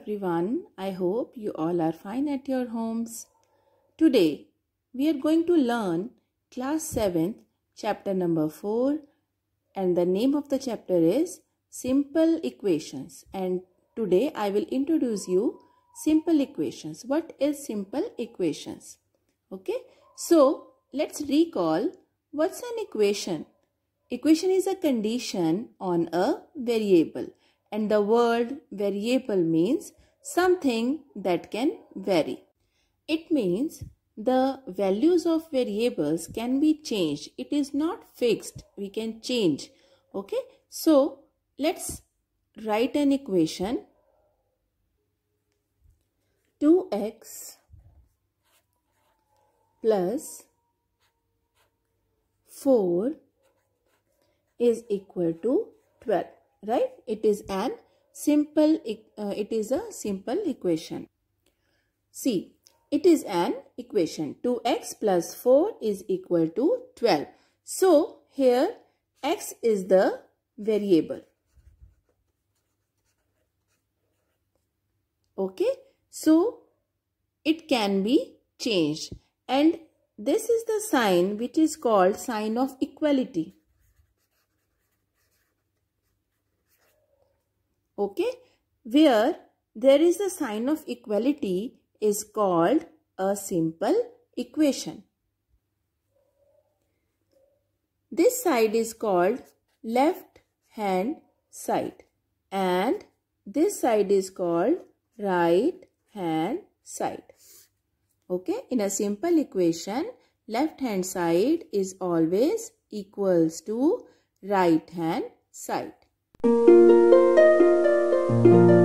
everyone. I hope you all are fine at your homes. Today, we are going to learn class 7th, chapter number 4 and the name of the chapter is Simple Equations. And today, I will introduce you simple equations. What is simple equations? Okay, so let's recall what's an equation? Equation is a condition on a variable and the word variable means something that can vary. It means the values of variables can be changed. It is not fixed. We can change. Okay. So, let's write an equation. 2x plus 4 is equal to 12 right it is an simple uh, it is a simple equation see it is an equation 2x plus 4 is equal to 12 so here x is the variable okay so it can be changed and this is the sign which is called sign of equality okay where there is a sign of equality is called a simple equation. This side is called left hand side and this side is called right hand side. Okay, in a simple equation, left hand side is always equals to right hand side. Thank you.